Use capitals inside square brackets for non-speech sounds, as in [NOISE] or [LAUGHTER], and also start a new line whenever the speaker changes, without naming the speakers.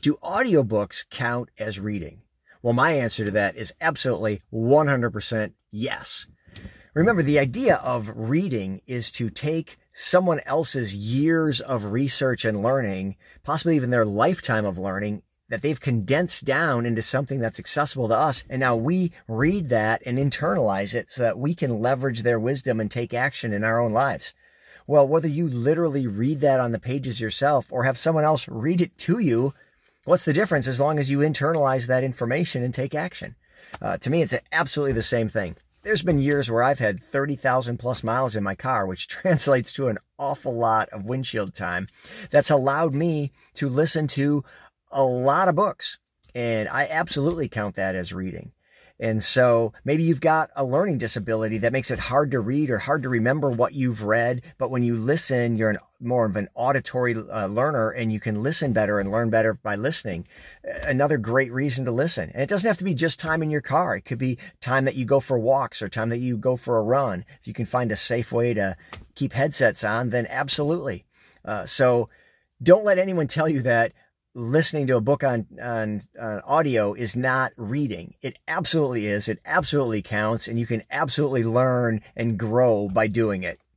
Do audiobooks count as reading? Well, my answer to that is absolutely 100% yes. Remember, the idea of reading is to take someone else's years of research and learning, possibly even their lifetime of learning, that they've condensed down into something that's accessible to us. And now we read that and internalize it so that we can leverage their wisdom and take action in our own lives. Well, whether you literally read that on the pages yourself or have someone else read it to you, What's the difference as long as you internalize that information and take action? Uh, to me, it's absolutely the same thing. There's been years where I've had 30,000 plus miles in my car, which [LAUGHS] translates to an awful lot of windshield time. That's allowed me to listen to a lot of books. And I absolutely count that as reading. And so maybe you've got a learning disability that makes it hard to read or hard to remember what you've read. But when you listen, you're an more of an auditory uh, learner and you can listen better and learn better by listening. Another great reason to listen. And it doesn't have to be just time in your car. It could be time that you go for walks or time that you go for a run. If you can find a safe way to keep headsets on, then absolutely. Uh, so don't let anyone tell you that listening to a book on, on, on audio is not reading. It absolutely is. It absolutely counts and you can absolutely learn and grow by doing it.